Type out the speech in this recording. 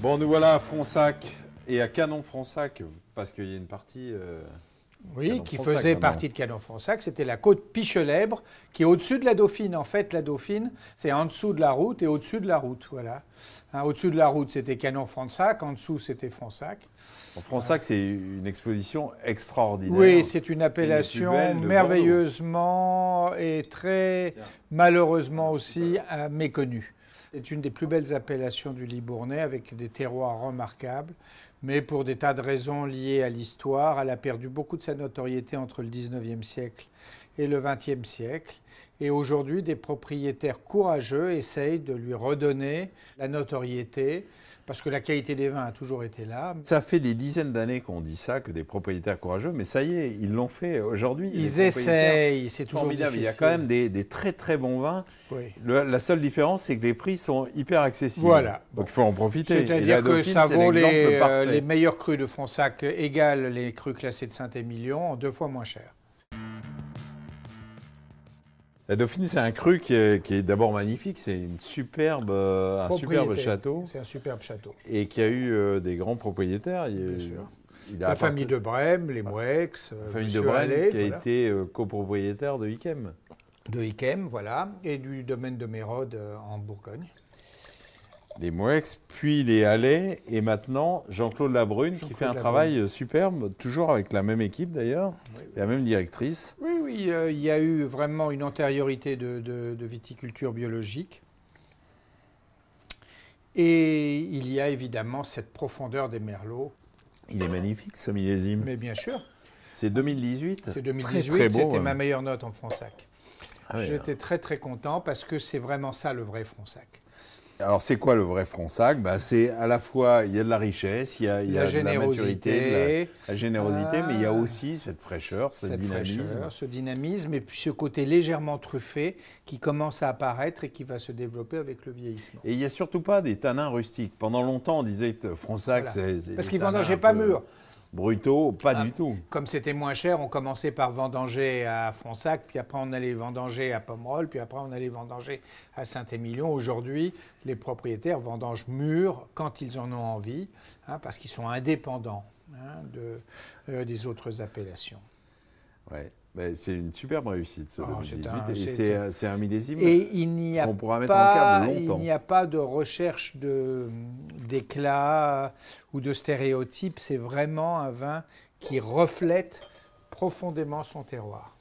Bon, nous voilà à Fronsac et à Canon-Fronsac, parce qu'il y a une partie. Euh, oui, qui faisait partie de Canon-Fronsac, c'était la côte Pichelèbre, qui est au-dessus de la Dauphine. En fait, la Dauphine, c'est en dessous de la route et au-dessus de la route, voilà. Hein, au-dessus de la route, c'était Canon-Fronsac, en dessous, c'était Fronsac. Fronsac, c'est une exposition extraordinaire. Oui, c'est une appellation merveilleusement et très malheureusement aussi euh, méconnue. C'est une des plus belles appellations du Libournais avec des terroirs remarquables, mais pour des tas de raisons liées à l'histoire, elle a perdu beaucoup de sa notoriété entre le 19e siècle et le XXe siècle. Et aujourd'hui, des propriétaires courageux essayent de lui redonner la notoriété, parce que la qualité des vins a toujours été là. Ça fait des dizaines d'années qu'on dit ça, que des propriétaires courageux, mais ça y est, ils l'ont fait aujourd'hui. Ils essayent, c'est toujours Difficile. Il y a quand même des, très très bons vins. la seule différence, c'est que les prix sont hyper accessibles. Voilà. Donc il faut en profiter. C'est-à-dire que ça vaut euh, les, meilleurs crus de Fronsac égale les crus classés de Saint-Émilion, deux fois moins cher. La Dauphine, c'est un cru qui est, d'abord magnifique. C'est une superbe, euh, un superbe château. C'est un superbe château. Et qui a eu euh, des grands propriétaires. Bien sûr. la famille de Brême, les Mouex. La euh, de Brême qui a été copropriétaire de Ikem. De Ikem, voilà. Et du domaine de Mérode en Bourgogne. Les Mouex, puis les Allais. et maintenant Jean-Claude Labrune qui fait un travail superbe, toujours avec la même équipe d'ailleurs, la même directrice. Oui, oui, il y a eu vraiment une antériorité de, viticulture biologique. Et il y a évidemment cette profondeur des merlots. Il est magnifique ce millésime. Mais bien sûr. C'est 2018. C'est 2018, c'était hein. ma meilleure note en Fronsac. Ah J'étais très très content parce que c'est vraiment ça le vrai Fronsac. Alors, c'est quoi le vrai Fronsac bah, C'est à la fois, il y a de la richesse, il y a, la, de la, maturité, la, générosité, mais il y a ah. aussi cette fraîcheur, ce cette dynamisme. ce dynamisme, et puis ce côté légèrement truffé qui commence à apparaître et qui va se développer avec le vieillissement. Et il n'y a surtout pas des tanins rustiques. Pendant longtemps, on disait que c'est. Parce qu'ils vendaient pas mûr. Brutaux, pas du ah, tout. Comme c'était moins cher, on commençait par vendanger à Fronsac, puis après on allait vendanger à Pomerol, puis après on allait vendanger à Saint-Émilion. Aujourd'hui, les propriétaires vendangent mûrs quand ils en ont envie, hein, parce qu'ils sont indépendants hein, euh, des autres appellations. Ouais c'est une superbe réussite ce ah, c'est un millésime et il n'y a pas, Il n'y a pas de recherche d'éclat ou de stéréotypes, c'est vraiment un vin qui reflète profondément son terroir.